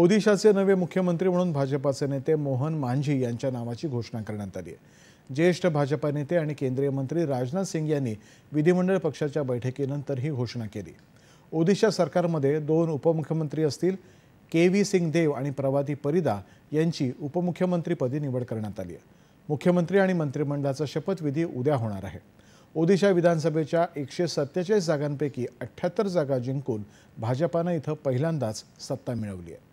ओदिशाचे नवे मुख्यमंत्री म्हणून भाजपाचे नेते मोहन मांझी यांच्या नावाची घोषणा करण्यात आली आहे ज्येष्ठ भाजपा नेते आणि केंद्रीय मंत्री राजनाथ सिंग यांनी विधिमंडळ पक्षाच्या बैठकीनंतर ही घोषणा केली ओदिशा सरकारमध्ये दोन उपमुख्यमंत्री असतील के व्ही सिंग देव आणि प्रवादी परिदा यांची उपमुख्यमंत्रीपदी निवड करण्यात आली आहे मुख्यमंत्री आणि मंत्रिमंडळाचा शपथविधी उद्या होणार आहे ओदिशा विधानसभेच्या एकशे सत्तेचाळीस जागांपैकी अठ्ठ्याहत्तर जागा जिंकून भाजपानं इथं पहिल्यांदाच सत्ता मिळवली आहे